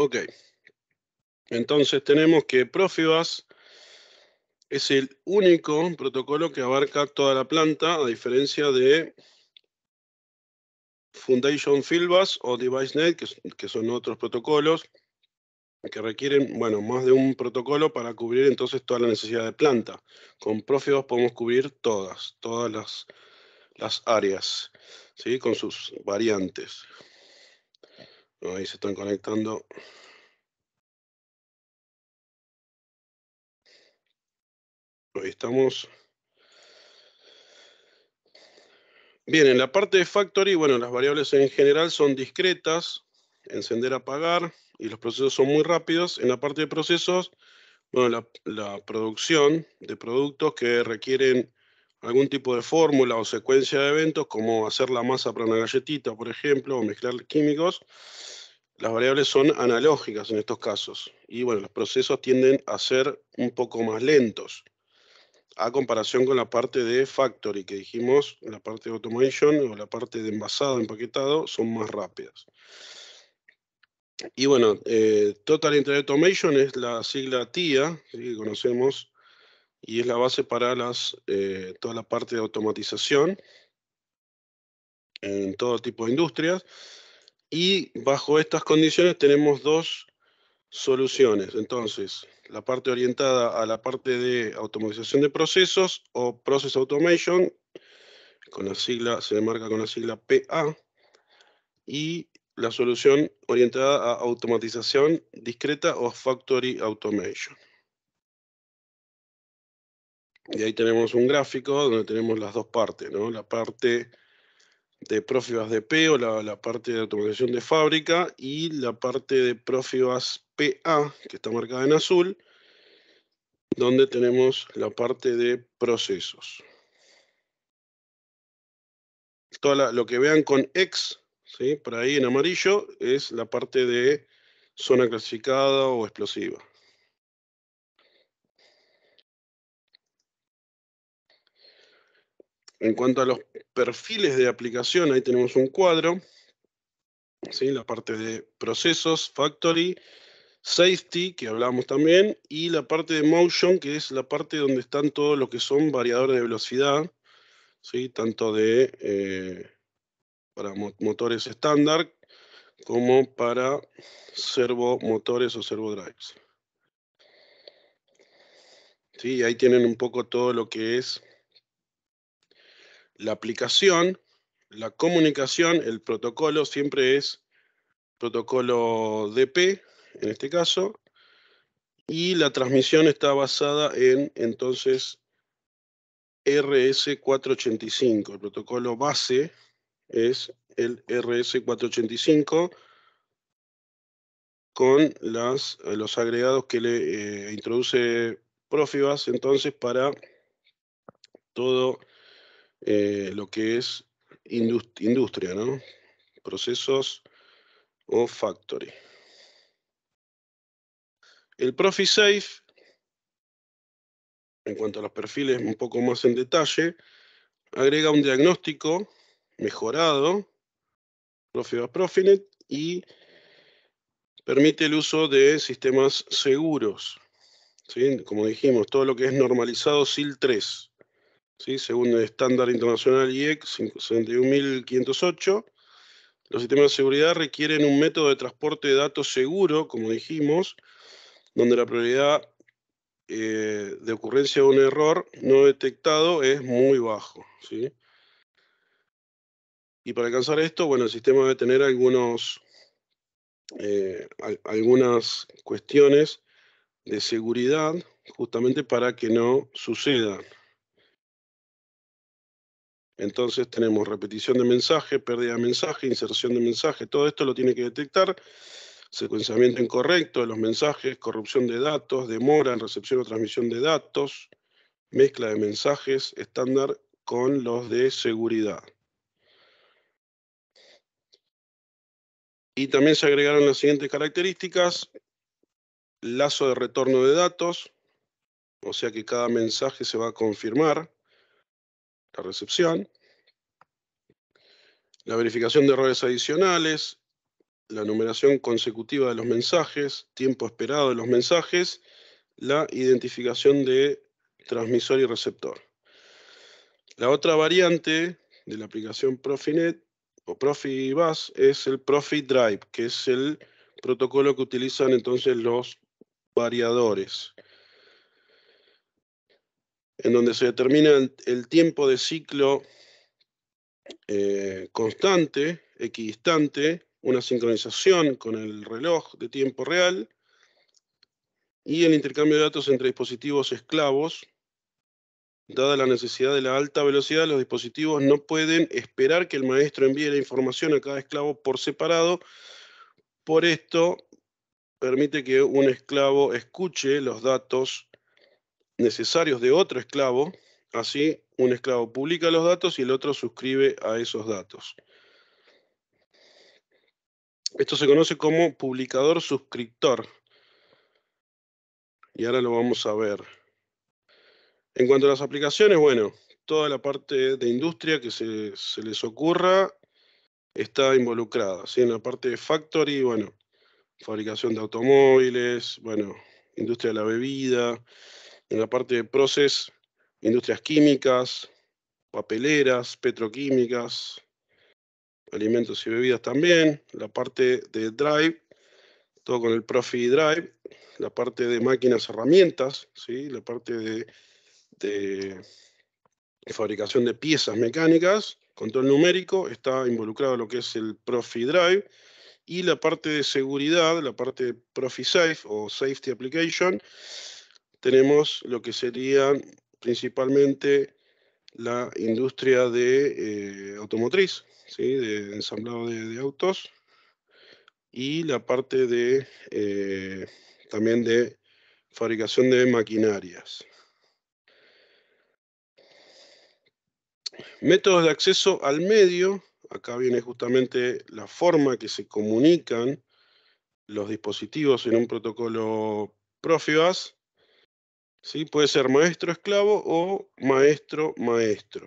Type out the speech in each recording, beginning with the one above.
Ok. Entonces tenemos que Profibas es el único protocolo que abarca toda la planta, a diferencia de Foundation Filbas o DeviceNet, que, son otros protocolos que requieren, bueno, más de un protocolo para cubrir entonces toda la necesidad de planta. Con Profibas podemos cubrir todas, todas las, áreas, con sus variantes. Ahí se están conectando. Ahí estamos. Bien, en la parte de factory, bueno, las variables en general son discretas, encender, apagar, y los procesos son muy rápidos. En la parte de procesos, bueno, la, la producción de productos que requieren algún tipo de fórmula o secuencia de eventos, como hacer la masa para una galletita, por ejemplo, o mezclar químicos, las variables son analógicas en estos casos. Y bueno, los procesos tienden a ser un poco más lentos, a comparación con la parte de factory que dijimos, la parte de automation o la parte de envasado, empaquetado, son más rápidas. Y bueno, eh, Total Internet Automation es la sigla TIA, que conocemos y es la base para las, eh, toda la parte de automatización en todo tipo de industrias. Y bajo estas condiciones tenemos dos soluciones. Entonces, la parte orientada a la parte de automatización de procesos o Process Automation, con la sigla, se demarca con la sigla PA, y la solución orientada a automatización discreta o Factory Automation. Y ahí tenemos un gráfico donde tenemos las dos partes, ¿no? La parte de Profibas de P o la, parte de automatización de fábrica y la parte de Profibas PA, que está marcada en azul, donde tenemos la parte de procesos. lo que vean con X, por ahí en amarillo, es la parte de zona clasificada o explosiva. En cuanto a los perfiles de aplicación, ahí tenemos un cuadro, ¿sí? la parte de procesos, factory, safety, que hablábamos también, y la parte de motion, que es la parte donde están todos los que son variadores de velocidad, ¿sí? tanto de eh, para motores estándar como para servomotores o servodrives. ¿Sí? Ahí tienen un poco todo lo que es la aplicación, la comunicación, el protocolo siempre es protocolo DP, en este caso, y la transmisión está basada en, entonces, RS485. El protocolo base es el RS485 con eh, los agregados que le eh, introduce Profibas, entonces, para todo eh, lo que es industria, ¿no? Procesos o factory. El ProfiSafe, en cuanto a los perfiles un poco más en detalle, agrega un diagnóstico mejorado, Profi Profinet, y permite el uso de sistemas seguros. Como dijimos, todo lo que es normalizado SIL 3. ¿sí? según el estándar internacional e IEC 61508. Los sistemas de seguridad requieren un método de transporte de datos seguro, como dijimos, donde la probabilidad eh, de ocurrencia de un error no detectado es muy bajo. Y para alcanzar esto, bueno, el sistema debe tener algunos, eh, algunas cuestiones de seguridad justamente para que no sucedan. Entonces tenemos repetición de mensaje, pérdida de mensaje, inserción de mensaje, todo esto lo tiene que detectar. Secuenciamiento incorrecto de los mensajes, corrupción de datos, demora en recepción o transmisión de datos, mezcla de mensajes estándar con los de seguridad. Y también se agregaron las siguientes características. Lazo de retorno de datos, o sea que cada mensaje se va a confirmar la recepción, la verificación de errores adicionales, la numeración consecutiva de los mensajes, tiempo esperado de los mensajes, la identificación de transmisor y receptor. La otra variante de la aplicación Profinet o Profibus es el ProfiDrive, que es el protocolo que utilizan entonces los variadores en donde se determina el tiempo de ciclo eh, constante, equidistante, una sincronización con el reloj de tiempo real y el intercambio de datos entre dispositivos esclavos. Dada la necesidad de la alta velocidad, los dispositivos no pueden esperar que el maestro envíe la información a cada esclavo por separado. Por esto, permite que un esclavo escuche los datos necesarios de otro esclavo, así un esclavo publica los datos y el otro suscribe a esos datos. Esto se conoce como publicador suscriptor. Y ahora lo vamos a ver. En cuanto a las aplicaciones, bueno, toda la parte de industria que se, les ocurra está involucrada. En la parte de factory, bueno, fabricación de automóviles, bueno, industria de la bebida, en la parte de proces industrias químicas, papeleras, petroquímicas, alimentos y bebidas también, la parte de Drive, todo con el Profi Drive, la parte de máquinas herramientas, ¿sí? la parte de, de fabricación de piezas mecánicas, control numérico, está involucrado lo que es el Profi Drive, y la parte de seguridad, la parte de o Safety Application, tenemos lo que sería principalmente la industria de eh, automotriz, de ensamblado de, autos y la parte de eh, también de fabricación de maquinarias. Métodos de acceso al medio, acá viene justamente la forma que se comunican los dispositivos en un protocolo Profibus Puede ser maestro esclavo o maestro maestro.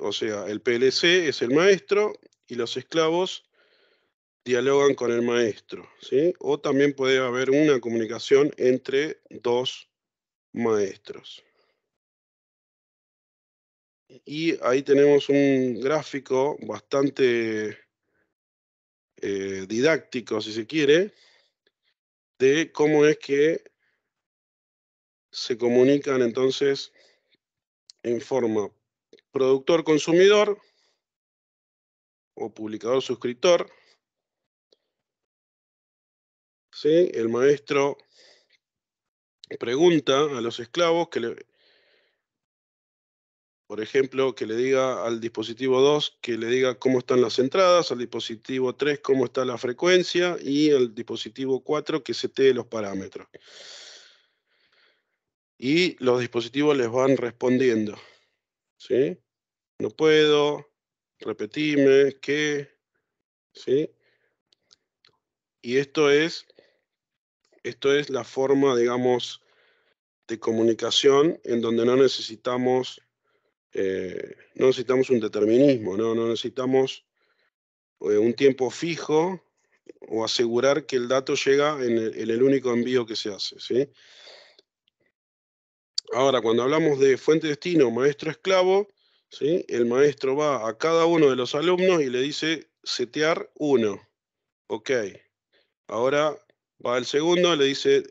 O sea, el PLC es el maestro y los esclavos dialogan con el maestro. O también puede haber una comunicación entre dos maestros. Y ahí tenemos un gráfico bastante eh, didáctico, si se quiere, de cómo es que se comunican entonces en forma productor-consumidor o publicador-suscriptor. ¿Sí? El maestro pregunta a los esclavos que le, por ejemplo, que le diga al dispositivo 2 que le diga cómo están las entradas, al dispositivo 3 cómo está la frecuencia y al dispositivo 4 que setee los parámetros. Y los dispositivos les van respondiendo. ¿sí? No puedo, repetime, qué, ¿sí? Y esto es, esto es la forma, digamos, de comunicación en donde no necesitamos eh, no necesitamos un determinismo, no, necesitamos eh, un tiempo fijo o asegurar que el dato llega en el, único envío que se hace. ¿sí? Ahora, cuando hablamos de fuente destino, maestro esclavo, ¿sí? el maestro va a cada uno de los alumnos y le dice setear uno. Ok. Ahora va el segundo, le dice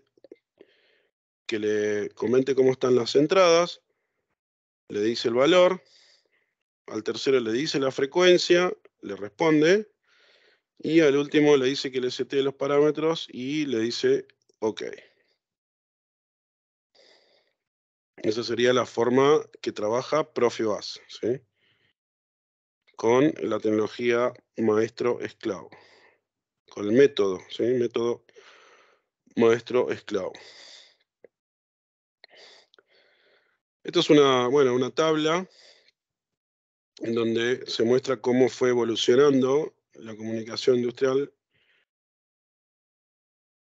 que le comente cómo están las entradas le dice el valor, al tercero le dice la frecuencia, le responde, y al último le dice que le sete los parámetros y le dice OK. Esa sería la forma que trabaja Profibus, con la tecnología maestro-esclavo, con el método, método maestro-esclavo. Esto es una, bueno, una tabla en donde se muestra cómo fue evolucionando la comunicación industrial.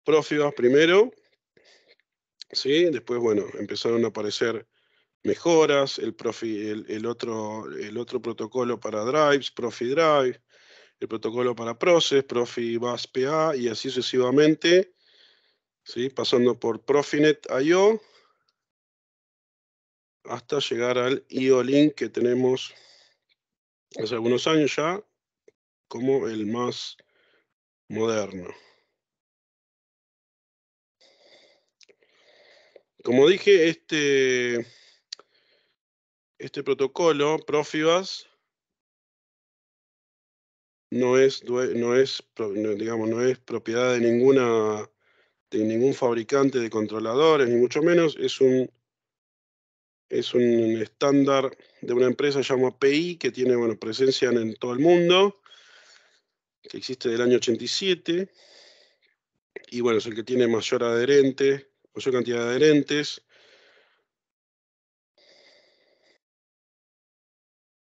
Profibas primero, ¿sí? después bueno, empezaron a aparecer mejoras, el, el, otro, el otro protocolo para drives, ProfiDrive, el protocolo para Process, ProfiBus PA y así sucesivamente, ¿sí? pasando por Profinet IO hasta llegar al IO-Link que tenemos hace algunos años ya como el más moderno. Como dije, este, este protocolo, Profibas, no es, no es, digamos, no es propiedad de, ninguna, de ningún fabricante de controladores, ni mucho menos, es un es un estándar de una empresa llamada PI que tiene bueno, presencia en, todo el mundo, que existe del año 87, y bueno, es el que tiene mayor adherente, mayor cantidad de adherentes.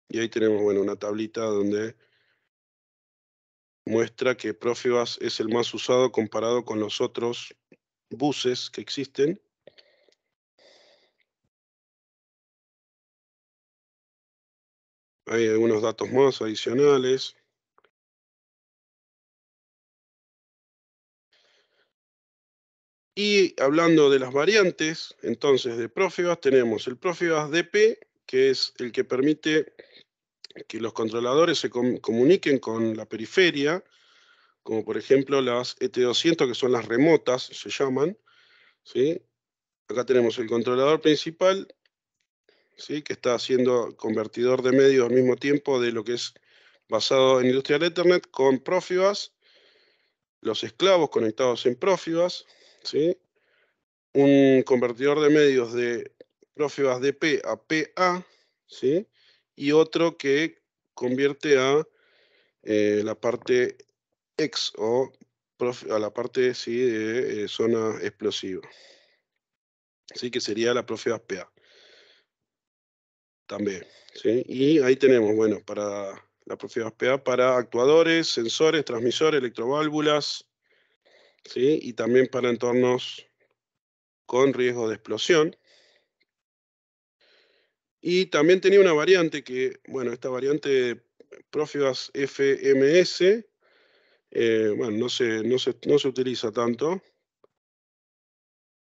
Y ahí tenemos bueno, una tablita donde muestra que Profibus es el más usado comparado con los otros buses que existen. Hay algunos datos más adicionales. Y hablando de las variantes, entonces de Profibas tenemos el Profibas DP, que es el que permite que los controladores se comuniquen con la periferia, como por ejemplo las ET200, que son las remotas, se llaman. Acá tenemos el controlador principal ¿sí? que está siendo convertidor de medios al mismo tiempo de lo que es basado en Industrial Ethernet con Profibus, los esclavos conectados en Profibus, ¿sí? un convertidor de medios de de P a PA, ¿sí? y otro que convierte a eh, la parte X o a la parte sí, de eh, zona explosiva. Así que sería la Profibus PA también. Y ahí tenemos, bueno, para la PA para actuadores, sensores, transmisores, electroválvulas, y también para entornos con riesgo de explosión. Y también tenía una variante que, bueno, esta variante Profibas FMS, eh, bueno, no se utiliza tanto,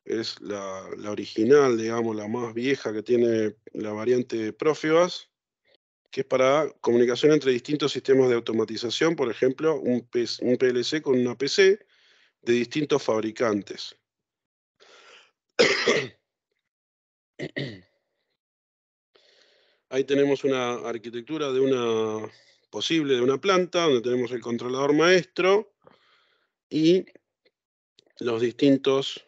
es la, original, digamos, la más vieja que tiene la variante Profibus, que es para comunicación entre distintos sistemas de automatización, por ejemplo, un, un PLC con una PC de distintos fabricantes. Ahí tenemos una arquitectura de una posible de una planta, donde tenemos el controlador maestro y los distintos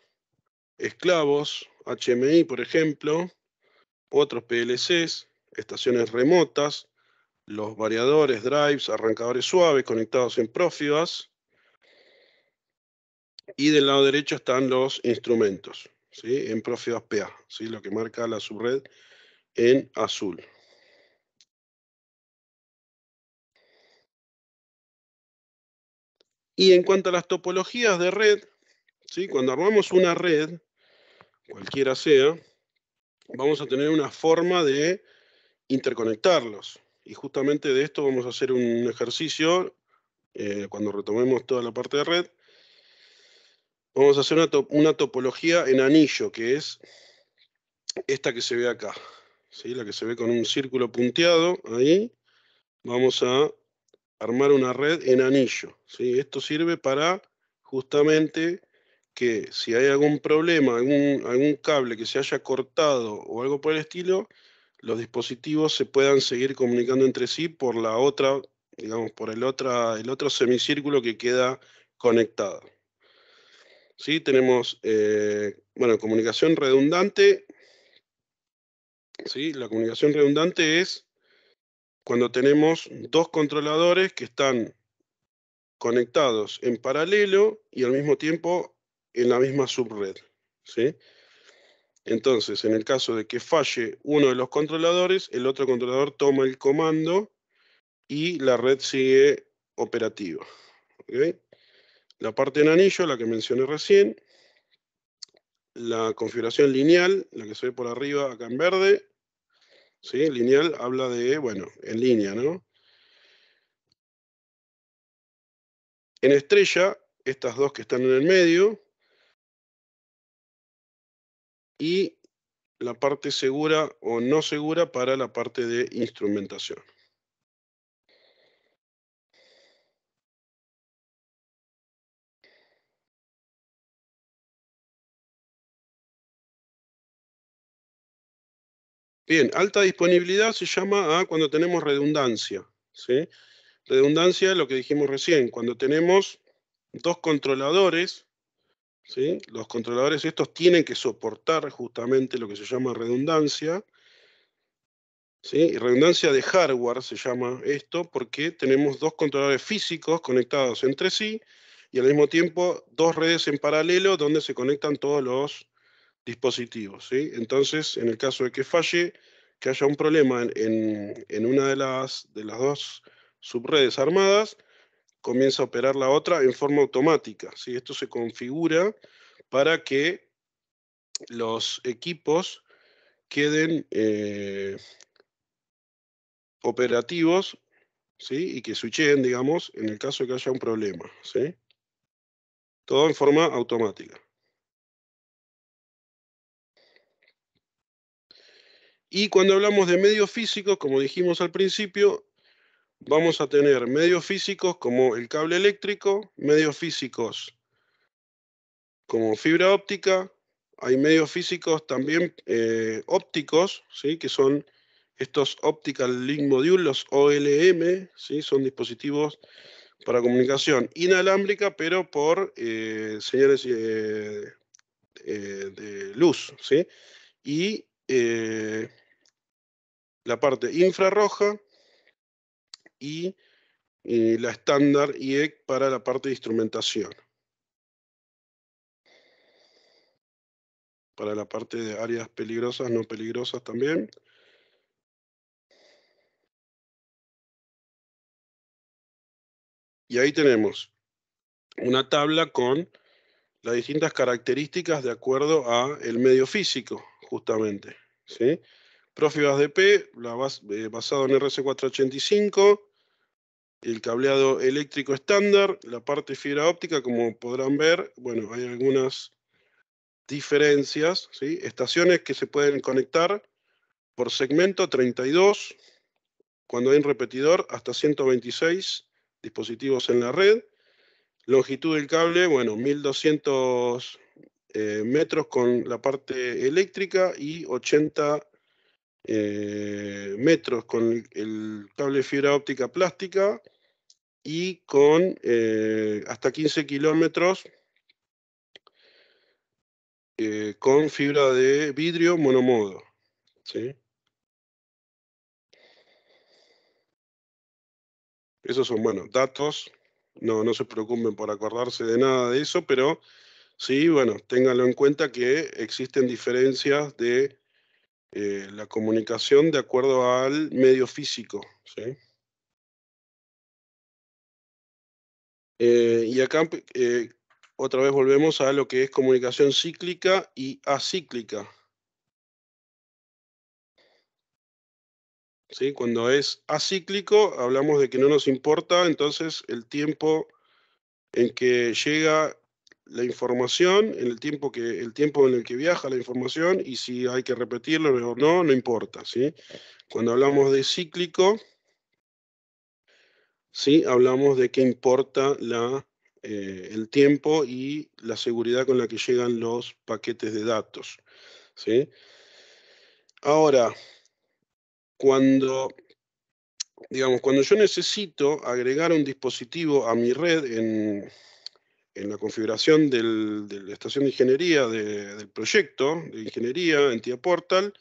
esclavos, HMI, por ejemplo, otros PLCs, estaciones remotas, los variadores, drives, arrancadores suaves conectados en Profibus. Y del lado derecho están los instrumentos, ¿sí? en Profibus PA, ¿sí? lo que marca la subred en azul. Y en cuanto a las topologías de red, ¿sí? cuando armamos una red, cualquiera sea, vamos a tener una forma de interconectarlos. Y justamente de esto vamos a hacer un ejercicio eh, cuando retomemos toda la parte de red. Vamos a hacer una, topología en anillo, que es esta que se ve acá. ¿sí? La que se ve con un círculo punteado, ahí. Vamos a armar una red en anillo. ¿sí? Esto sirve para justamente que si hay algún problema, algún, cable que se haya cortado o algo por el estilo, los dispositivos se puedan seguir comunicando entre sí por la otra, digamos, por el, el otro semicírculo que queda conectado. ¿Sí? Tenemos, eh, bueno, comunicación redundante. ¿Sí? La comunicación redundante es cuando tenemos dos controladores que están conectados en paralelo y al mismo tiempo en la misma subred. ¿sí? Entonces, en el caso de que falle uno de los controladores, el otro controlador toma el comando y la red sigue operativa. La parte en anillo, la que mencioné recién, la configuración lineal, la que se ve por arriba acá en verde, ¿sí? lineal habla de, bueno, en línea, ¿no? En estrella, estas dos que están en el medio, y la parte segura o no segura para la parte de instrumentación. Bien, alta disponibilidad se llama a cuando tenemos redundancia. ¿sí? Redundancia, lo que dijimos recién, cuando tenemos dos controladores los controladores estos tienen que soportar justamente lo que se llama redundancia. Y redundancia de hardware se llama esto porque tenemos dos controladores físicos conectados entre sí y al mismo tiempo dos redes en paralelo donde se conectan todos los dispositivos. Entonces, en el caso de que falle, que haya un problema en, en una de las, de las dos subredes armadas, comienza a operar la otra en forma automática. Esto se configura para que los equipos queden eh, operativos ¿sí? y que switchen, digamos, en el caso de que haya un problema. Todo en forma automática. Y cuando hablamos de medios físicos, como dijimos al principio, vamos a tener medios físicos como el cable eléctrico, medios físicos como fibra óptica, hay medios físicos también eh, ópticos, ¿sí? que son estos Optical Link Module, los OLM, son dispositivos para comunicación inalámbrica, pero por eh, señales eh, de luz. Y la parte infrarroja, y eh, la estándar IEC para la parte de instrumentación. Para la parte de áreas peligrosas, no peligrosas también. Y ahí tenemos una tabla con las distintas características de acuerdo a el medio físico, justamente. ¿sí? Profibas DP, eh, basado en RC485, el cableado eléctrico estándar, la parte fibra óptica, como podrán ver, bueno, hay algunas diferencias, ¿sí? estaciones que se pueden conectar por segmento 32, cuando hay un repetidor, hasta 126 dispositivos en la red. Longitud del cable, bueno, 1200 eh, metros con la parte eléctrica y 80 eh, metros con el cable de fibra óptica plástica y con eh, hasta 15 kilómetros eh, con fibra de vidrio monomodo. ¿sí? Esos son, bueno, datos. No, no se preocupen por acordarse de nada de eso, pero sí, bueno, ténganlo en cuenta que existen diferencias de eh, la comunicación de acuerdo al medio físico. Eh, y acá eh, otra vez volvemos a lo que es comunicación cíclica y acíclica. Cuando es acíclico, hablamos de que no nos importa entonces el tiempo en que llega la información en el tiempo que el tiempo en el que viaja la información y si hay que repetirlo o no, no importa, ¿sí? Cuando hablamos de cíclico, ¿sí? Hablamos de qué importa la, eh, el tiempo y la seguridad con la que llegan los paquetes de datos, ¿sí? Ahora, cuando digamos, cuando yo necesito agregar un dispositivo a mi red en en la configuración de la estación de ingeniería del proyecto de ingeniería entidad portal,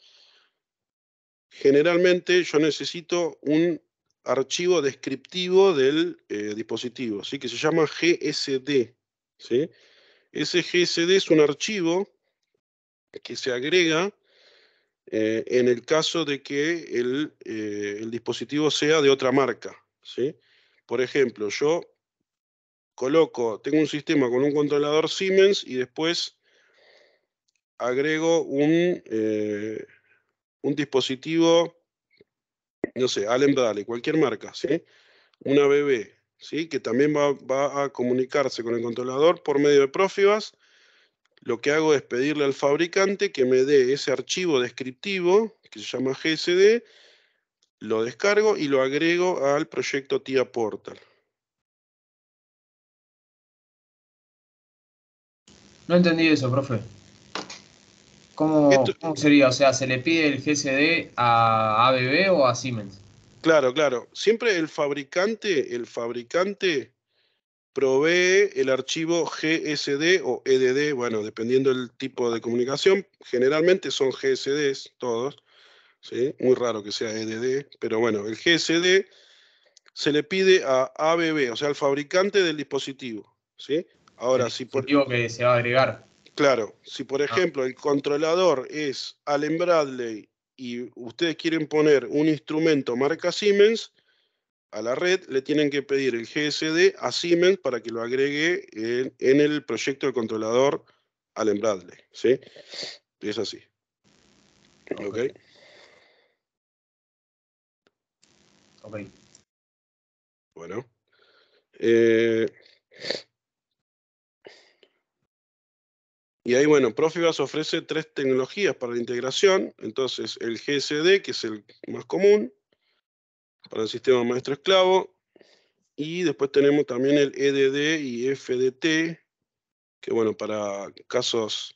generalmente yo necesito un archivo descriptivo del eh, dispositivo, que se llama GSD. Ese GSD es un archivo que se agrega eh, en el caso de que el, eh, dispositivo sea de otra marca. Por ejemplo, yo coloco, tengo un sistema con un controlador Siemens y después agrego un, eh, un dispositivo, no sé, Allen Bradley, cualquier marca, ¿sí? Una BB, ¿sí? Que también va, a comunicarse con el controlador por medio de Profibas, Lo que hago es pedirle al fabricante que me dé ese archivo descriptivo, que se llama GSD, lo descargo y lo agrego al proyecto TIA Portal. No entendí eso, profe. ¿Cómo, sería? O sea, ¿se le pide el GSD a ABB o a Siemens? Claro, claro. Siempre el fabricante, el fabricante provee el archivo GSD o EDD, bueno, dependiendo del tipo de comunicación, generalmente son GSDs todos, ¿sí? muy raro que sea EDD, pero bueno, el GSD se le pide a ABB, o sea, al fabricante del dispositivo, ¿sí? Ahora, si por que agregar. Claro, si por ah. ejemplo el controlador es Allen Bradley y ustedes quieren poner un instrumento marca Siemens, a la red le tienen que pedir el GSD a Siemens para que lo agregue en, el proyecto de controlador Allen Bradley. ¿sí? Es así. Ok. Ok. Bueno. Eh, Y ahí, bueno, Profibas ofrece tres tecnologías para la integración. Entonces, el GSD, que es el más común, para el sistema maestro-esclavo. Y después tenemos también el EDD y FDT, que bueno, para casos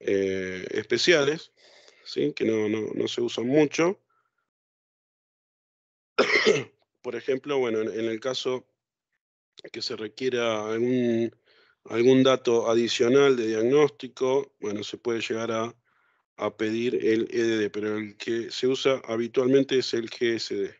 eh, especiales, ¿sí? que no, se usan mucho. Por ejemplo, bueno, en, el caso que se requiera un algún dato adicional de diagnóstico, bueno, se puede llegar a, pedir el EDD, pero el que se usa habitualmente es el GSD.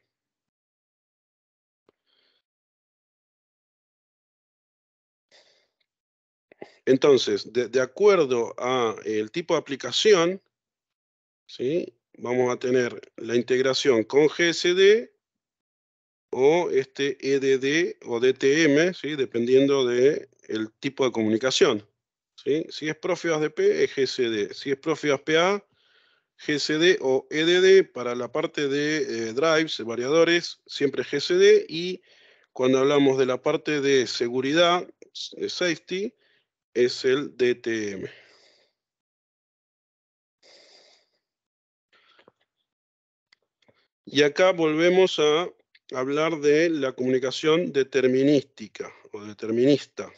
Entonces, de, acuerdo a el tipo de aplicación, ¿sí? vamos a tener la integración con GSD o este EDD o DTM, ¿sí? dependiendo del tipo de comunicación. Si es Profios ADP, es GCD. Si es Profi PA, GCD o EDD. E para la parte de eh, drives, variadores, siempre GCD. Y cuando hablamos de la parte de seguridad, eh, safety, es el DTM. Y acá volvemos a hablar de la comunicación determinística o determinista.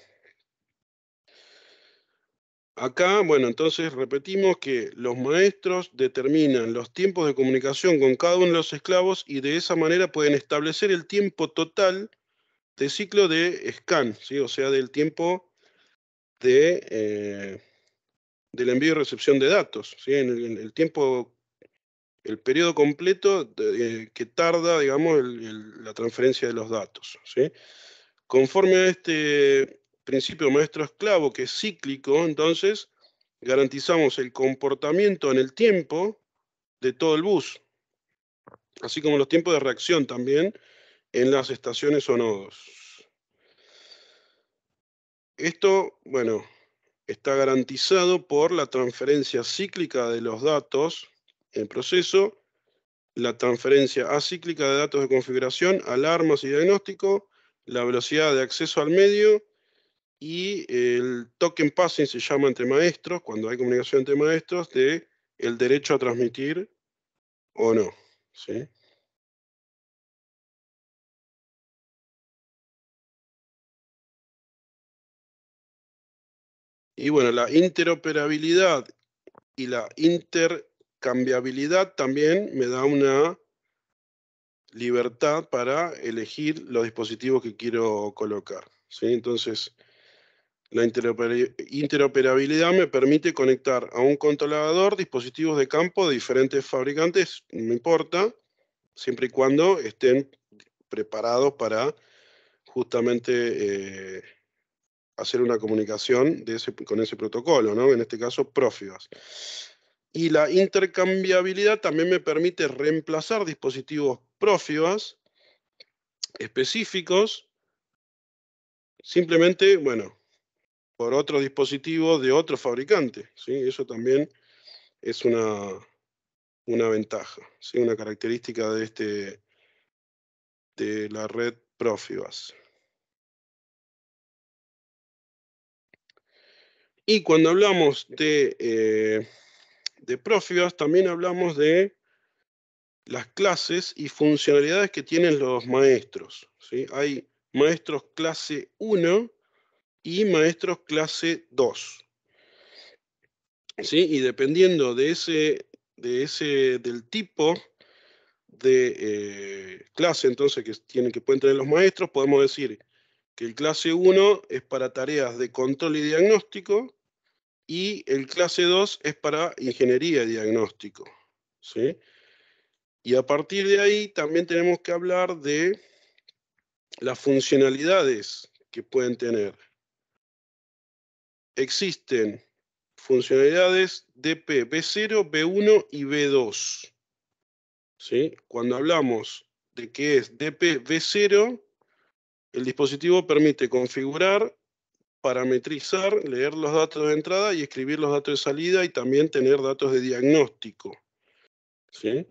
Acá, bueno, entonces repetimos que los maestros determinan los tiempos de comunicación con cada uno de los esclavos y de esa manera pueden establecer el tiempo total de ciclo de scan, o sea, del tiempo de, eh, del envío y recepción de datos. ¿sí? En el, en el tiempo el periodo completo eh, que tarda, digamos, la transferencia de los datos. Conforme a este principio maestro-esclavo, que es cíclico, entonces garantizamos el comportamiento en el tiempo de todo el bus, así como los tiempos de reacción también en las estaciones o nodos. Esto, bueno, está garantizado por la transferencia cíclica de los datos el proceso, la transferencia acíclica de datos de configuración, alarmas y diagnóstico, la velocidad de acceso al medio y el token passing se llama entre maestros, cuando hay comunicación entre maestros, de el derecho a transmitir o no. Y bueno, la interoperabilidad y la inter cambiabilidad también me da una libertad para elegir los dispositivos que quiero colocar. Entonces, la interoperabilidad me permite conectar a un controlador dispositivos de campo de diferentes fabricantes, no importa, siempre y cuando estén preparados para justamente eh, hacer una comunicación con ese protocolo, ¿no? en este caso Profibas y la intercambiabilidad también me permite reemplazar dispositivos prófibas específicos, simplemente, bueno, por otro dispositivo de otro fabricante. ¿sí? Eso también es una, una ventaja, ¿sí? una característica de, este, de la red Profibas. Y cuando hablamos de... Eh, de también hablamos de las clases y funcionalidades que tienen los maestros. ¿sí? Hay maestros clase 1 y maestros clase 2. Y dependiendo de ese, de ese, del tipo de eh, clase entonces que, tienen, que pueden tener los maestros, podemos decir que el clase 1 es para tareas de control y diagnóstico, y el clase 2 es para ingeniería diagnóstico. Y a partir de ahí también tenemos que hablar de las funcionalidades que pueden tener. Existen funcionalidades DP, B0, B1 y B2. Cuando hablamos de qué es DP B0, el dispositivo permite configurar parametrizar, leer los datos de entrada y escribir los datos de salida y también tener datos de diagnóstico. ¿Sí?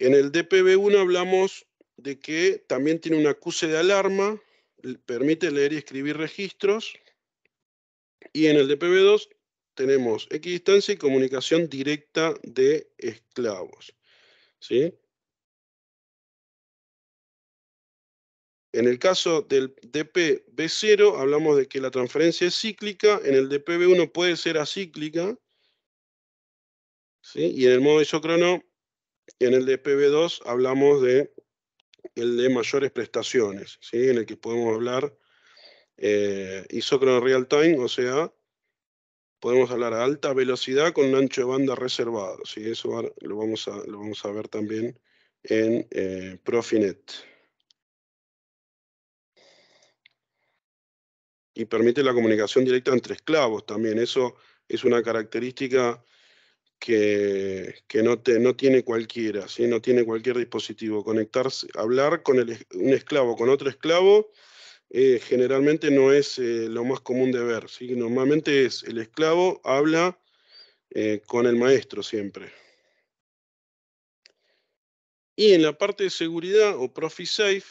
En el DPB1 hablamos de que también tiene un acuse de alarma, permite leer y escribir registros. Y en el DPB2 tenemos equidistancia y comunicación directa de esclavos. ¿Sí? En el caso del DPB0 hablamos de que la transferencia es cíclica, en el DPB1 puede ser acíclica, y en el modo isócrono, en el DPB2 hablamos de el de mayores prestaciones, en el que podemos hablar eh, isócrono real time, o sea, podemos hablar a alta velocidad con un ancho de banda reservado. ¿sí? Eso lo vamos, a, lo vamos a ver también en eh, Profinet. y permite la comunicación directa entre esclavos también. Eso es una característica que, no, no, tiene cualquiera, no tiene cualquier dispositivo. Conectarse, hablar con un esclavo con otro esclavo eh, generalmente no es eh, lo más común de ver. ¿sí? Normalmente es el esclavo habla eh, con el maestro siempre. Y en la parte de seguridad o ProfiSafe,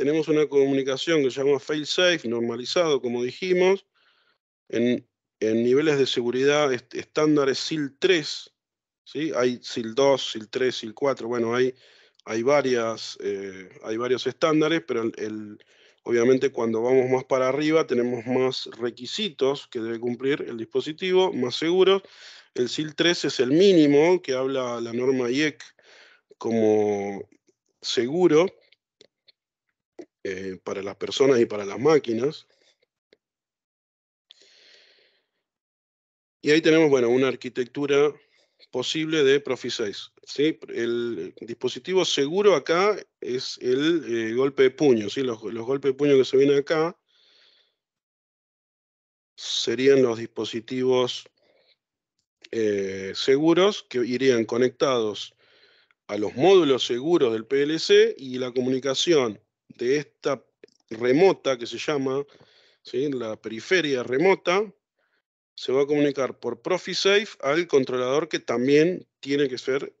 tenemos una comunicación que se llama fail-safe, normalizado, como dijimos, en, niveles de seguridad estándares SIL 3, ¿sí? hay SIL 2, SIL 3, SIL 4, bueno, hay, hay, varias, eh, hay varios estándares, pero obviamente cuando vamos más para arriba tenemos más requisitos que debe cumplir el dispositivo, más seguros. El SIL 3 es el mínimo que habla la norma IEC como seguro, eh, para las personas y para las máquinas. Y ahí tenemos, bueno, una arquitectura posible de Profi 6. El dispositivo seguro acá es el eh, golpe de puño. ¿sí? Los, golpes de puño que se vienen acá serían los dispositivos eh, seguros que irían conectados a los módulos seguros del PLC y la comunicación de esta remota que se llama, la periferia remota, se va a comunicar por ProfiSafe al controlador que también tiene que ser,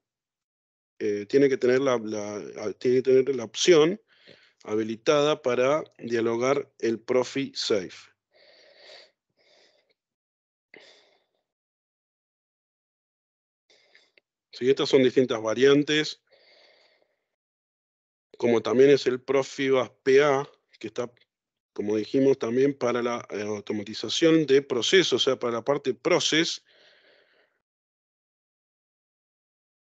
eh, tiene, que tener la, tiene que tener la opción habilitada para dialogar el ProfiSafe. Sí, estas son distintas variantes como también es el Profibas PA, que está, como dijimos, también para la eh, automatización de procesos, o sea, para la parte process.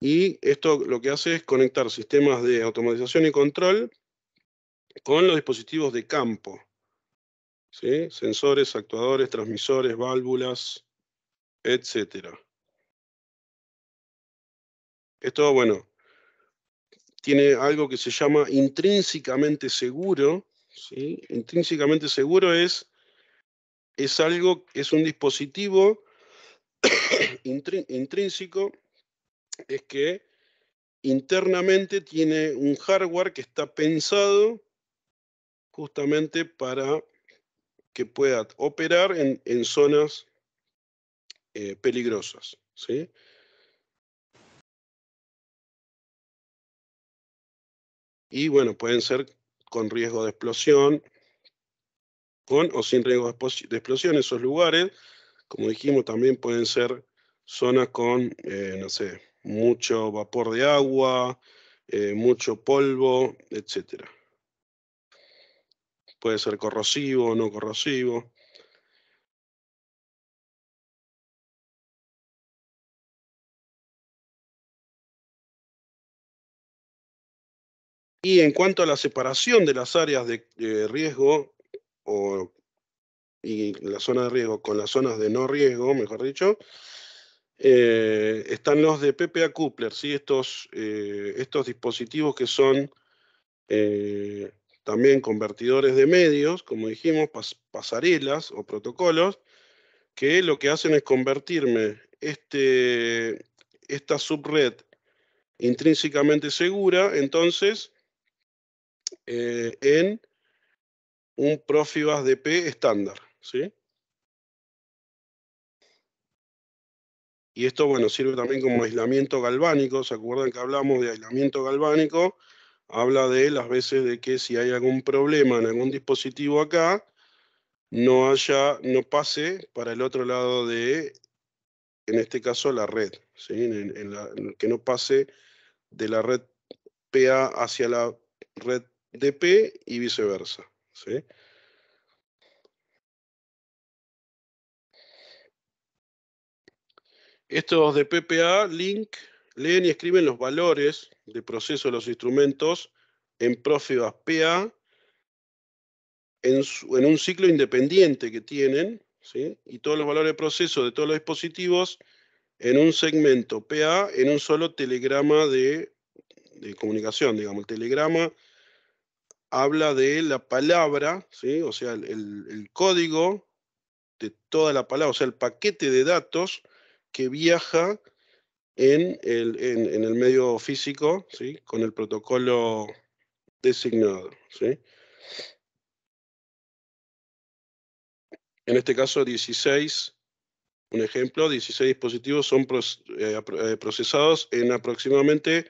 Y esto lo que hace es conectar sistemas de automatización y control con los dispositivos de campo. Sensores, actuadores, transmisores, válvulas, etcétera. Esto, bueno, tiene algo que se llama intrínsecamente seguro. ¿sí? Intrínsecamente seguro es, es algo, es un dispositivo intrínseco, es que internamente tiene un hardware que está pensado justamente para que pueda operar en, zonas eh, peligrosas. ¿sí? y bueno, pueden ser con riesgo de explosión, con o sin riesgo de explosión esos lugares. Como dijimos, también pueden ser zonas con, eh, no sé, mucho vapor de agua, eh, mucho polvo, etc. Puede ser corrosivo o no corrosivo. Y en cuanto a la separación de las áreas de, riesgo y la zona de riesgo con las zonas de no riesgo, mejor dicho, eh, están los de PPA Coupler, ¿sí? estos, eh, estos dispositivos que son eh, también convertidores de medios, como dijimos, pasarelas o protocolos, que lo que hacen es convertirme este, esta subred intrínsecamente segura, entonces eh, en un de P estándar. ¿sí? Y esto, bueno, sirve también como aislamiento galvánico. ¿Se acuerdan que hablamos de aislamiento galvánico? Habla de las veces de que si hay algún problema en algún dispositivo acá, no haya, no pase para el otro lado de, en este caso, la red. que no pase de la red PA hacia la red DP y viceversa. ¿sí? Estos de PPA, link, leen y escriben los valores de proceso de los instrumentos en prófibas PA en, un ciclo independiente que tienen, y todos los valores de proceso de todos los dispositivos en un segmento PA en un solo telegrama de, de comunicación, digamos, el telegrama habla de la palabra, o sea, el, código de toda la palabra, o sea, el paquete de datos que viaja en el, medio físico, con el protocolo designado. En este caso, 16, un ejemplo, 16 dispositivos son eh, eh, procesados en aproximadamente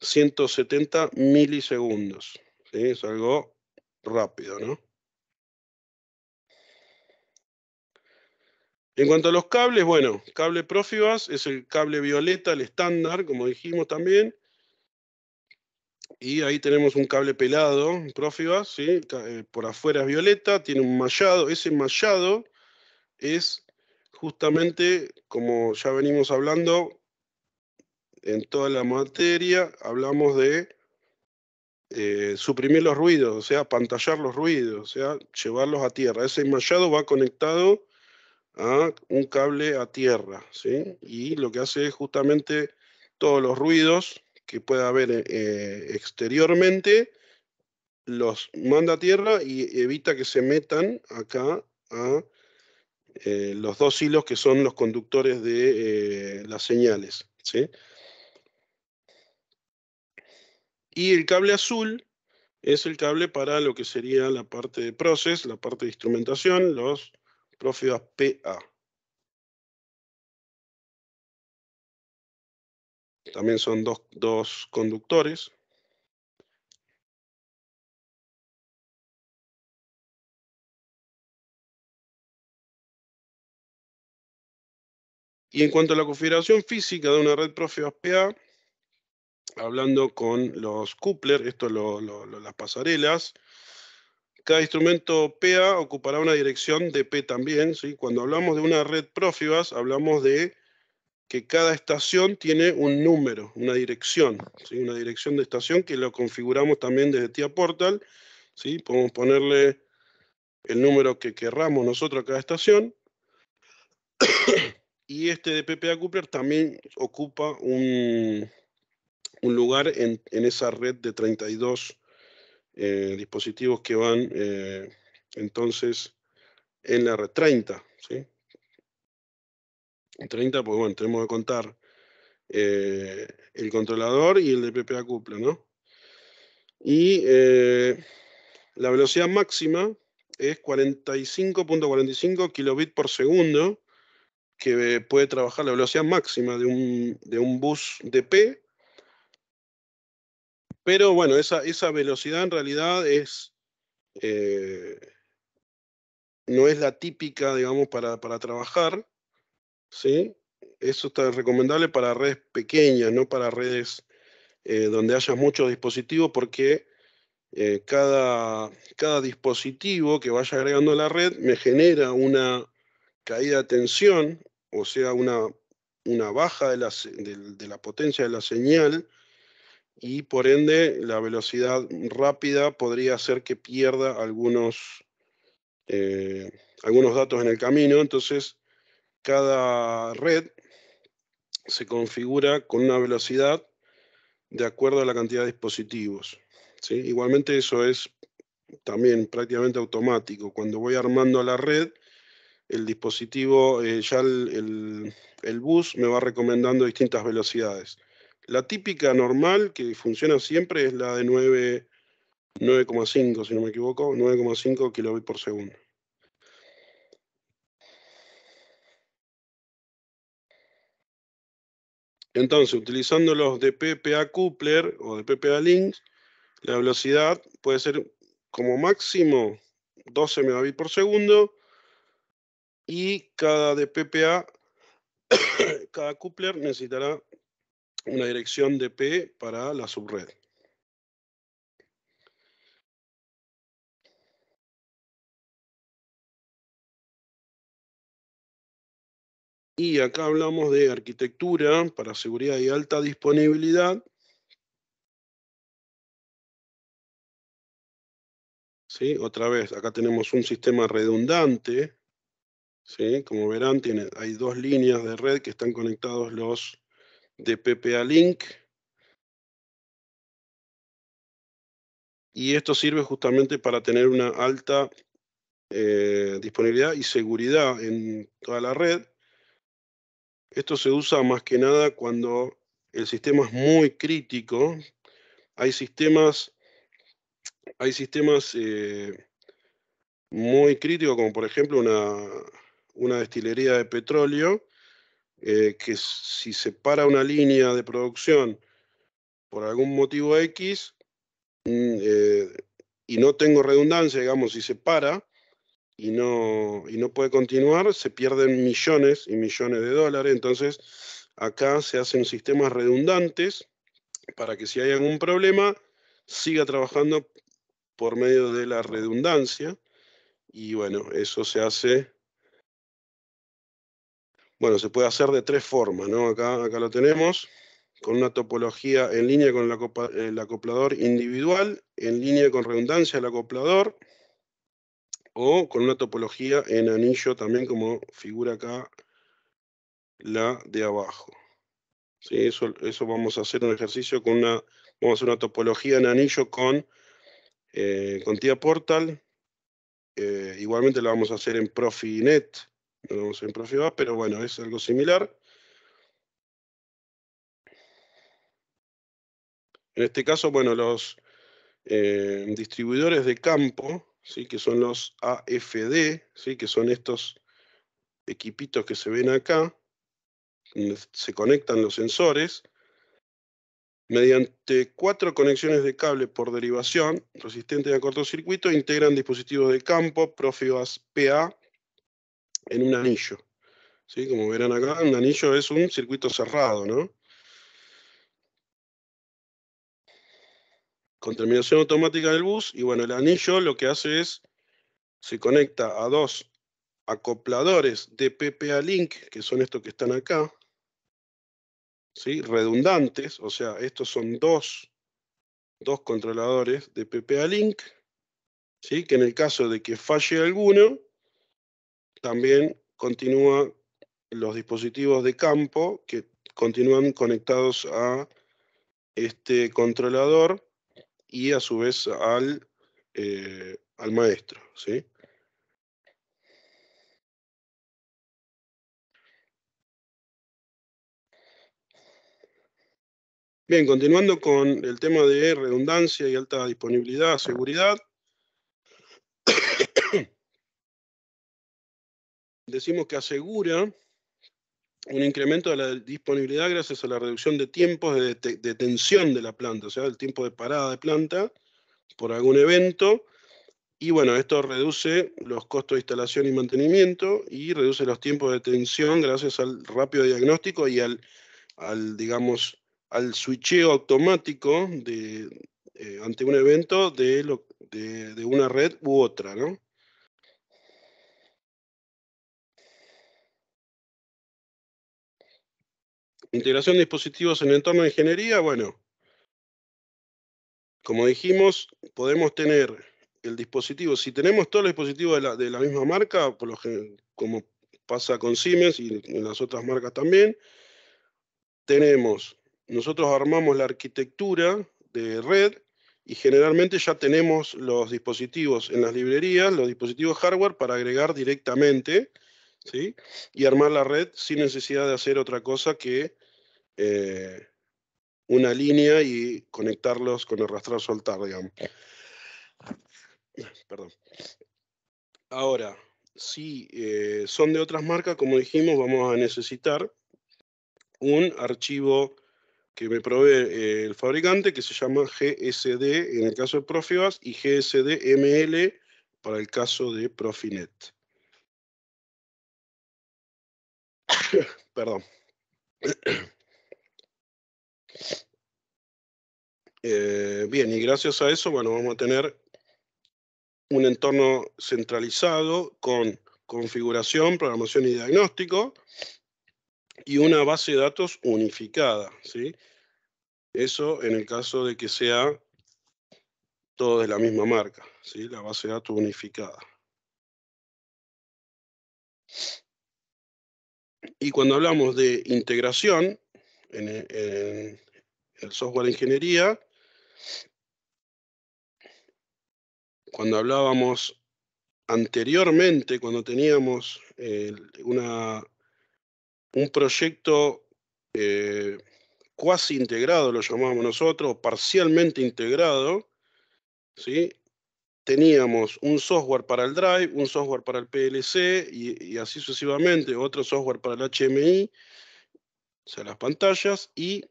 170 milisegundos. Es algo rápido, ¿no? En cuanto a los cables, bueno, cable Profibas es el cable violeta, el estándar, como dijimos también. Y ahí tenemos un cable pelado, Profibas, ¿sí? Eh, por afuera es violeta, tiene un mallado. Ese mallado es justamente, como ya venimos hablando en toda la materia, hablamos de eh, suprimir los ruidos, o sea, pantallar los ruidos, o sea, llevarlos a tierra. Ese mallado va conectado a un cable a tierra, ¿sí? Y lo que hace es justamente todos los ruidos que pueda haber eh, eh, exteriormente, los manda a tierra y evita que se metan acá a los dos hilos que son los conductores de las señales, ¿sí? Y el cable azul es el cable para lo que sería la parte de process, la parte de instrumentación, los profibus PA. También son dos, dos conductores. Y en cuanto a la configuración física de una red Profibus PA, hablando con los coupler esto lo, las pasarelas. Cada instrumento PA ocupará una dirección de P también. ¿sí? Cuando hablamos de una red Profibus, hablamos de que cada estación tiene un número, una dirección, ¿sí? una dirección de estación que lo configuramos también desde TIA Portal. ¿sí? Podemos ponerle el número que querramos nosotros a cada estación. y este de PPA Coupler también ocupa un, un lugar en, esa red de 32 eh, dispositivos que van eh, entonces en la red 30. ¿sí? 30, pues bueno, tenemos que contar eh, el controlador y el de PPA ¿no? Y la velocidad máxima es 45.45 kilobits por segundo, que puede trabajar la velocidad máxima de un, de un bus DP pero bueno, esa, velocidad en realidad es, eh, no es la típica, digamos, para, para trabajar. Eso está recomendable para redes pequeñas, no para redes eh, donde haya muchos dispositivos, porque eh, cada, dispositivo que vaya agregando a la red me genera una caída de tensión, o sea, una, baja de la potencia de la señal y por ende la velocidad rápida podría hacer que pierda algunos, eh, algunos datos en el camino. Entonces, cada red se configura con una velocidad de acuerdo a la cantidad de dispositivos. Igualmente eso es también prácticamente automático. Cuando voy armando la red, el dispositivo, eh, ya el bus me va recomendando distintas velocidades. La típica normal que funciona siempre es la de 9,5, si no me equivoco, 9,5 kilobits por segundo. Entonces, utilizando los de PPA coupler o de PPA links, la velocidad puede ser como máximo 12 megabits por segundo y cada de cada coupler necesitará una dirección de P para la subred. Y acá hablamos de arquitectura para seguridad y alta disponibilidad. ¿Sí? Otra vez, acá tenemos un sistema redundante. ¿Sí? Como verán, tiene, hay dos líneas de red que están conectados los de PPA Link. Y esto sirve justamente para tener una alta eh, disponibilidad y seguridad en toda la red. Esto se usa más que nada cuando el sistema es muy crítico. Hay sistemas, hay sistemas eh, muy críticos, como por ejemplo una, una destilería de petróleo, eh, que si se para una línea de producción por algún motivo X mm, eh, y no tengo redundancia, digamos, si se para y no, y no puede continuar, se pierden millones y millones de dólares. Entonces, acá se hacen sistemas redundantes para que si hay algún problema, siga trabajando por medio de la redundancia. Y bueno, eso se hace bueno, se puede hacer de tres formas, ¿no? Acá, acá lo tenemos, con una topología en línea con el acoplador individual, en línea con redundancia el acoplador, o con una topología en anillo también como figura acá la de abajo. Eso, eso vamos a hacer un ejercicio con una, vamos a hacer una topología en anillo con, eh, con TIA Portal. Eh, igualmente la vamos a hacer en Profinet no vamos a pero bueno, es algo similar. En este caso, bueno, los eh, distribuidores de campo, ¿sí? que son los AFD, ¿sí? que son estos equipitos que se ven acá, donde se conectan los sensores, mediante cuatro conexiones de cable por derivación, resistentes a cortocircuito, integran dispositivos de campo, Profibas PA, en un anillo. ¿sí? Como verán acá, un anillo es un circuito cerrado, ¿no? Con automática del bus, y bueno, el anillo lo que hace es, se conecta a dos acopladores de PPA Link, que son estos que están acá, ¿sí? redundantes, o sea, estos son dos, dos controladores de PPA Link, ¿sí? que en el caso de que falle alguno, también continúa los dispositivos de campo que continúan conectados a este controlador y a su vez al, eh, al maestro. ¿sí? Bien, continuando con el tema de redundancia y alta disponibilidad, seguridad, decimos que asegura un incremento de la disponibilidad gracias a la reducción de tiempos de, detención de la planta, o sea, el tiempo de parada de planta por algún evento. Y bueno, esto reduce los costos de instalación y mantenimiento y reduce los tiempos de detención gracias al rápido diagnóstico y al, digamos, al switcheo automático eh, ante un evento de, de, una red u otra, ¿no? Integración de dispositivos en el entorno de ingeniería, bueno, como dijimos, podemos tener el dispositivo, si tenemos todos los dispositivos de la, misma marca, por lo como pasa con Siemens y en las otras marcas también, tenemos, nosotros armamos la arquitectura de red y generalmente ya tenemos los dispositivos en las librerías, los dispositivos hardware para agregar directamente ¿sí? y armar la red sin necesidad de hacer otra cosa que eh, una línea y conectarlos con el rastro soltar, digamos. Perdón. Ahora, si eh, son de otras marcas, como dijimos, vamos a necesitar un archivo que me provee eh, el fabricante que se llama GSD en el caso de Profibas y GSDML para el caso de Profinet. Perdón. Eh, bien, y gracias a eso, bueno, vamos a tener un entorno centralizado con configuración, programación y diagnóstico y una base de datos unificada, ¿sí? Eso en el caso de que sea todo de la misma marca, ¿sí? La base de datos unificada. Y cuando hablamos de integración, e, en, el software de ingeniería, cuando hablábamos anteriormente, cuando teníamos eh, una, un proyecto eh, cuasi integrado, lo llamábamos nosotros, parcialmente integrado, ¿sí? teníamos un software para el Drive, un software para el PLC y, y así sucesivamente, otro software para el HMI o sea, las pantallas, y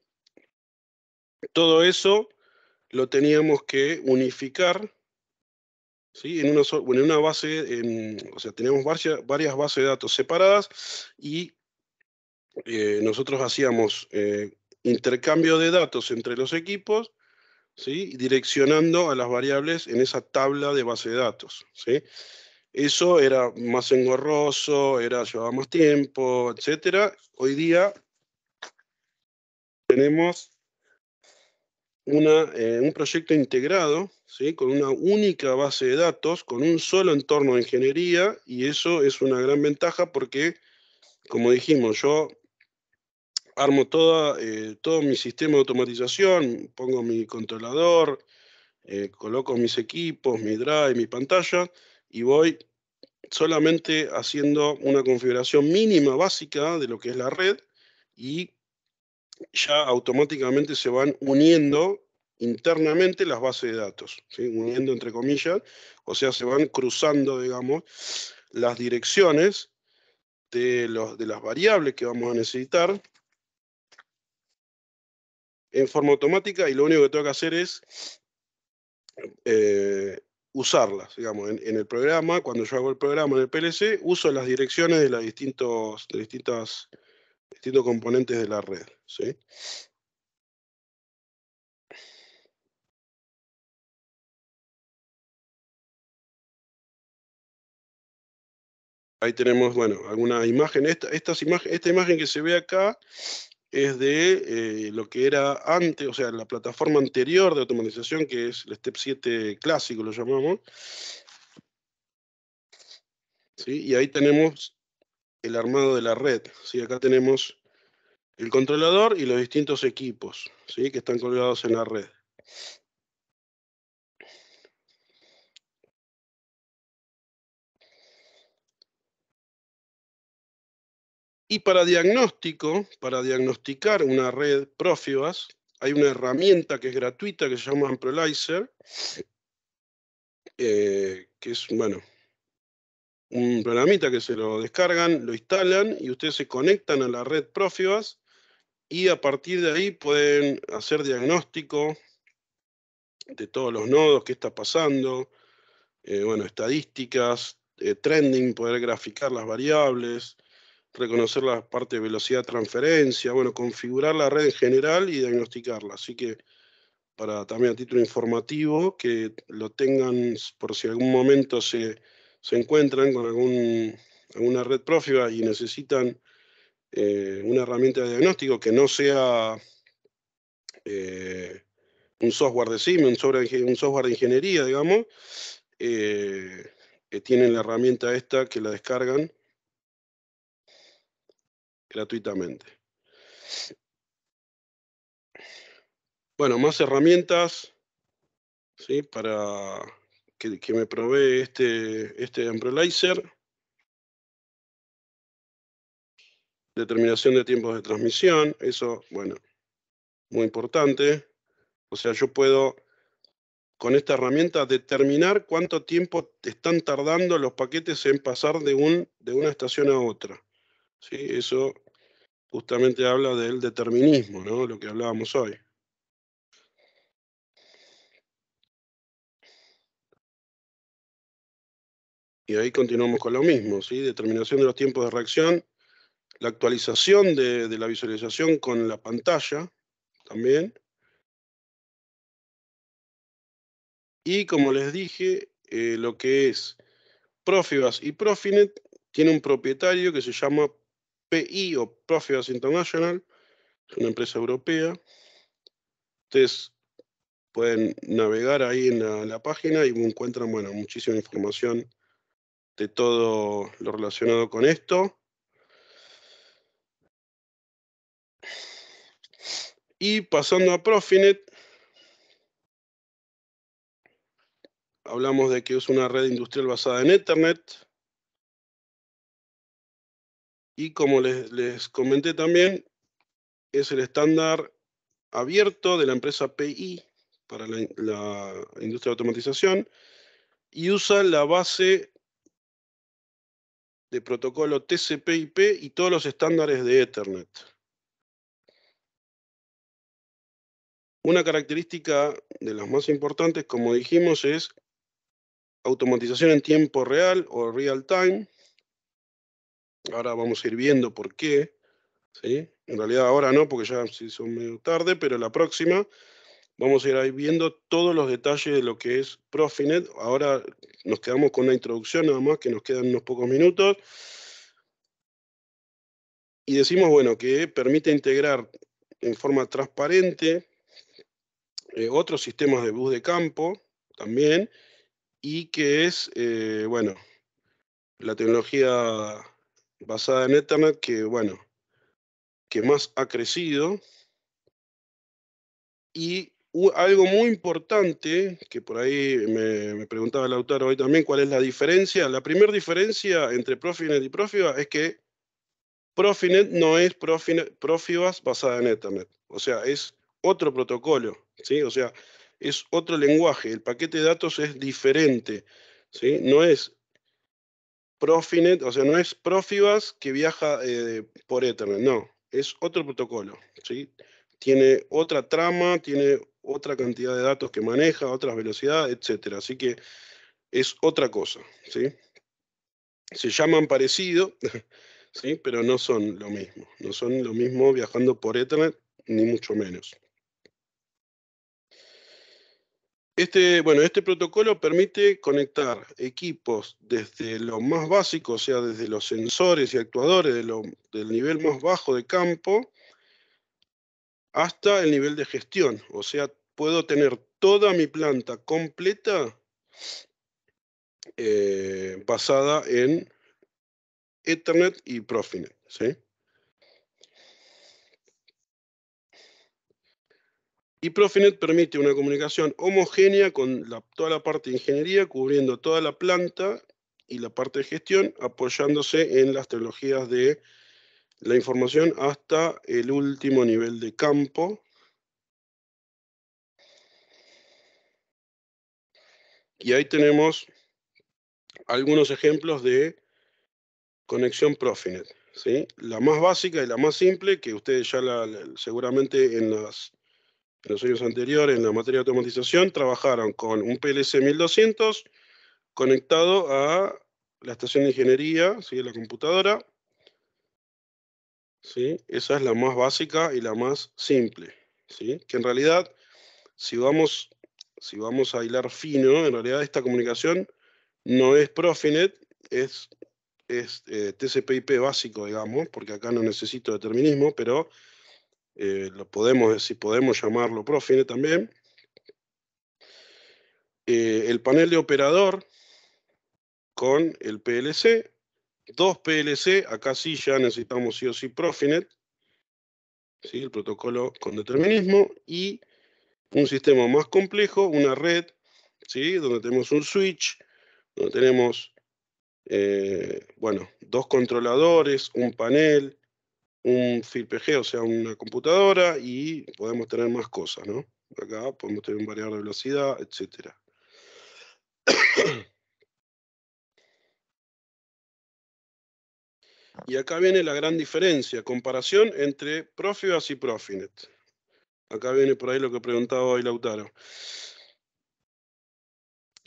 todo eso lo teníamos que unificar ¿sí? en, una, en una base, o sea, teníamos varias, varias, bases de datos separadas y eh, nosotros hacíamos eh, intercambio de datos entre los equipos, ¿sí? direccionando a las variables en esa tabla de base de datos. ¿sí? Eso era más engorroso, era, llevaba más tiempo, etc. Hoy día tenemos una, eh, un proyecto integrado, con una única base de datos, con un solo entorno de ingeniería, y eso es una gran ventaja porque, como dijimos, yo armo toda, eh, todo mi sistema de automatización, pongo mi controlador, eh, coloco mis equipos, mi drive, mi pantalla, y voy solamente haciendo una configuración mínima básica de lo que es la red, y ya automáticamente se van uniendo internamente las bases de datos, uniendo entre comillas, o sea, se van cruzando, digamos, las direcciones de, los, de las variables que vamos a necesitar en forma automática y lo único que tengo que hacer es eh, usarlas, digamos, en, el programa, cuando yo hago el programa en el PLC, uso las direcciones de, las distintos, distintas distintos componentes de la red. ¿sí? Ahí tenemos, bueno, alguna imagen. Esta, imagen, que se ve acá es de eh, lo que era antes, o sea, la plataforma anterior de automatización, que es el Step 7 clásico, lo llamamos. Y ahí tenemos el armado de la red. ¿sí? Acá tenemos el controlador y los distintos equipos ¿sí? que están colgados en la red. Y para diagnóstico, para diagnosticar una red Profibas, hay una herramienta que es gratuita que se llama Amprolizer, eh, que es, bueno, un programita que se lo descargan, lo instalan y ustedes se conectan a la red Profibas y a partir de ahí pueden hacer diagnóstico de todos los nodos, qué está pasando, eh, bueno, estadísticas, eh, trending, poder graficar las variables, reconocer la parte de velocidad de transferencia, bueno, configurar la red en general y diagnosticarla. Así que para también a título informativo, que lo tengan por si algún momento se se encuentran con alguna red prófiba y necesitan eh, una herramienta de diagnóstico que no sea eh, un software de SIM, un, un software de ingeniería, digamos, que eh, tienen la herramienta esta que la descargan gratuitamente. Bueno, más herramientas ¿sí? para que, me provee este, este Determinación de tiempos de transmisión, eso, bueno, muy importante. O sea, yo puedo con esta herramienta determinar cuánto tiempo están tardando los paquetes en pasar de, un, de una estación a otra. ¿Sí? Eso justamente habla del determinismo, ¿no? lo que hablábamos hoy. Y ahí continuamos con lo mismo, ¿sí? Determinación de los tiempos de reacción, la actualización de, la visualización con la pantalla también. Y como les dije, eh, lo que es Profibas y Profinet tiene un propietario que se llama PI o Profibas International, es una empresa europea. Ustedes pueden navegar ahí en la, página y encuentran bueno, muchísima información de todo lo relacionado con esto. Y pasando a Profinet, hablamos de que es una red industrial basada en Ethernet. Y como les, comenté también, es el estándar abierto de la empresa PI para la, la industria de automatización y usa la base de protocolo TCP/IP y todos los estándares de Ethernet. Una característica de las más importantes, como dijimos, es automatización en tiempo real o real time. Ahora vamos a ir viendo por qué. En realidad ahora no, porque ya se hizo medio tarde, pero la próxima Vamos a ir viendo todos los detalles de lo que es Profinet. Ahora nos quedamos con la introducción nada más, que nos quedan unos pocos minutos. Y decimos, bueno, que permite integrar en forma transparente eh, otros sistemas de bus de campo también, y que es, eh, bueno, la tecnología basada en Ethernet que, bueno, que más ha crecido y algo muy importante, que por ahí me, preguntaba el autor hoy también, cuál es la diferencia. La primera diferencia entre Profinet y Profibas es que Profinet no es Profinet, Profibas basada en Ethernet. O sea, es otro protocolo, ¿sí? O sea, es otro lenguaje. El paquete de datos es diferente, ¿sí? No es Profinet, o sea, no es Profibas que viaja eh, por Ethernet, no. Es otro protocolo, ¿sí? Tiene otra trama, tiene otra cantidad de datos que maneja, otras velocidades, etc. Así que es otra cosa, Se llaman parecido, Pero no son lo mismo. No son lo mismo viajando por Ethernet, ni mucho menos. Este, bueno, este protocolo permite conectar equipos desde lo más básico, o sea, desde los sensores y actuadores del nivel más bajo de campo, hasta el nivel de gestión. O sea, puedo tener toda mi planta completa eh, basada en Ethernet y Profinet. Y Profinet permite una comunicación homogénea con toda la parte de ingeniería, cubriendo toda la planta y la parte de gestión, apoyándose en las tecnologías de la información hasta el último nivel de campo. Y ahí tenemos algunos ejemplos de conexión Profinet. ¿sí? La más básica y la más simple, que ustedes ya la, seguramente en, los años anteriores, en la materia de automatización, trabajaron con un PLC 1200 conectado a la estación de ingeniería, ¿sí? la computadora, esa es la más básica y la más simple, ¿sí? Que en realidad, si vamos, si vamos a hilar fino, en realidad esta comunicación no es Profinet, es, es eh, TCP/IP básico, digamos, porque acá no necesito determinismo, pero eh, lo podemos eh, si podemos llamarlo Profinet también. el panel de operador con el PLC, dos PLC, acá sí ya necesitamos sí o sí Profinet, ¿sí? el protocolo con determinismo, y un sistema más complejo, una red, ¿sí? donde tenemos un switch, donde tenemos eh, bueno, dos controladores, un panel, un FIPG, o sea, una computadora, y podemos tener más cosas, ¿no? Acá podemos tener un variable de velocidad, etcétera. Y acá viene la gran diferencia, comparación entre Profibas y Profinet. Acá viene por ahí lo que preguntaba hoy Lautaro.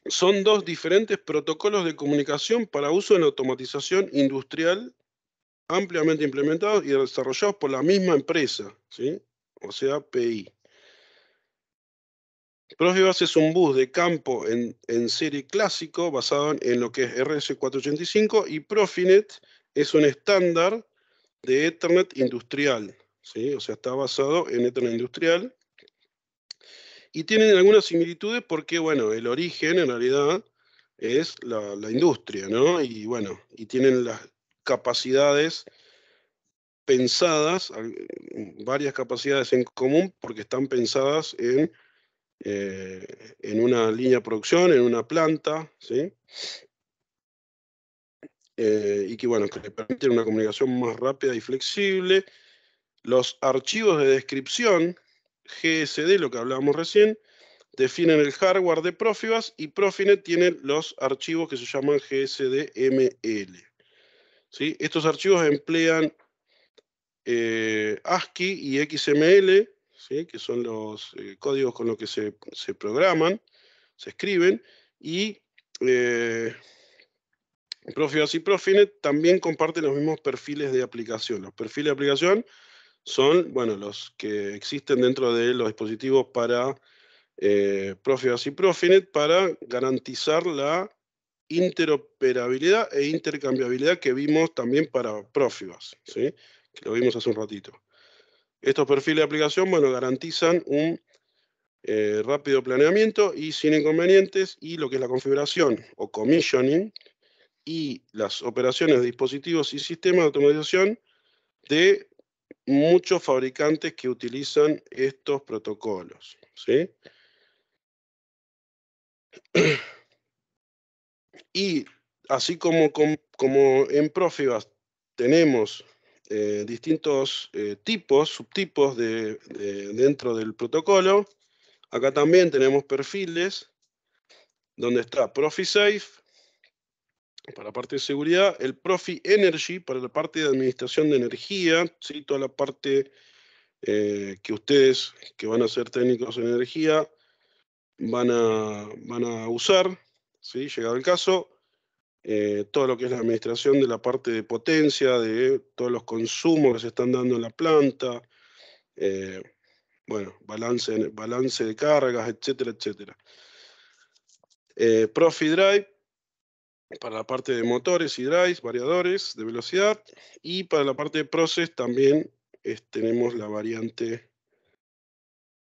Son dos diferentes protocolos de comunicación para uso en automatización industrial ampliamente implementados y desarrollados por la misma empresa, ¿sí? o sea, PI. Profibas es un bus de campo en, en, serie clásico basado en, lo que es RS485 y Profinet es un estándar de Ethernet industrial, ¿sí? o sea, está basado en Ethernet industrial. Y tienen algunas similitudes porque, bueno, el origen en realidad es la, industria, ¿no? Y bueno, y tienen las capacidades pensadas, varias capacidades en común, porque están pensadas en, eh, en una línea de producción, en una planta, ¿sí? Eh, y que, bueno, que permiten una comunicación más rápida y flexible. Los archivos de descripción, GSD, lo que hablábamos recién, definen el hardware de Profibus y Profinet tiene los archivos que se llaman GSDML. Estos archivos emplean eh, ASCII y XML, que son los eh, códigos con los que se, programan, se escriben, y Profibas y Profinet también comparten los mismos perfiles de aplicación. Los perfiles de aplicación son, bueno, los que existen dentro de los dispositivos para eh, Profibas y Profinet para garantizar la interoperabilidad e intercambiabilidad que vimos también para Profibas, ¿sí? que lo vimos hace un ratito. Estos perfiles de aplicación bueno, garantizan un eh, rápido planeamiento y sin inconvenientes y lo que es la configuración o commissioning y las operaciones de dispositivos y sistemas de automatización de muchos fabricantes que utilizan estos protocolos. Y así como, como en Profibas tenemos eh, distintos eh, tipos, subtipos dentro del protocolo, acá también tenemos perfiles donde está ProfiSafe, para la parte de seguridad, el Profi Energy para la parte de administración de energía, ¿sí? toda la parte eh, que ustedes que van a ser técnicos en energía van a, van a usar, llegado el caso, eh, todo lo que es la administración de la parte de potencia, de todos los consumos que se están dando en la planta, eh, bueno, balance, balance de cargas, etcétera, etcétera. Profi Drive para la parte de motores y drives, variadores de velocidad, y para la parte de process también tenemos la variante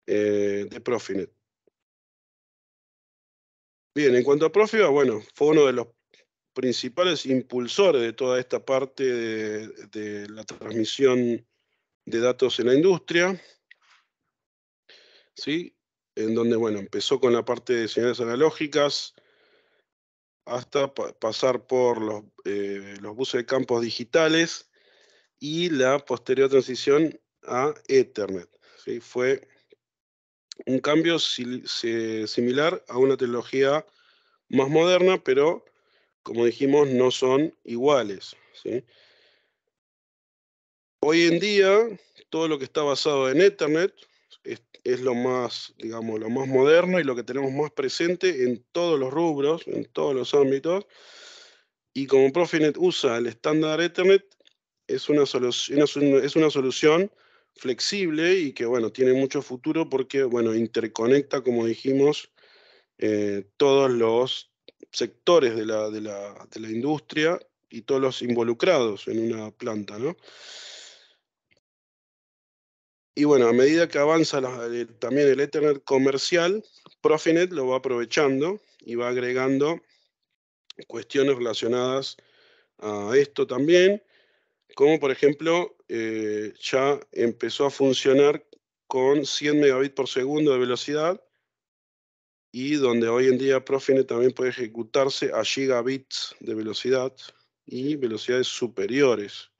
eh, de Profinet. Bien, en cuanto a Profiba, bueno, fue uno de los principales impulsores de toda esta parte de, la transmisión de datos en la industria, en donde bueno, empezó con la parte de señales analógicas, hasta pasar por eh, los, buses de campos digitales y la posterior transición a Ethernet. Fue un cambio similar a una tecnología más moderna, pero como dijimos, no son iguales. Hoy en día, todo lo que está basado en Ethernet es lo más, digamos, lo más moderno y lo que tenemos más presente en todos los rubros, en todos los ámbitos. Y como Profinet usa el estándar Ethernet, es una, es una solución flexible y que, bueno, tiene mucho futuro porque, bueno, interconecta, como dijimos, eh, todos los sectores de la, de, la, de la industria y todos los involucrados en una planta, ¿no? Y bueno, a medida que avanza eh, también el Ethernet comercial, Profinet lo va aprovechando y va agregando cuestiones relacionadas a esto también, como por ejemplo eh, ya empezó a funcionar con 100 megabits por segundo de velocidad y donde hoy en día Profinet también puede ejecutarse a gigabits de velocidad y velocidades superiores.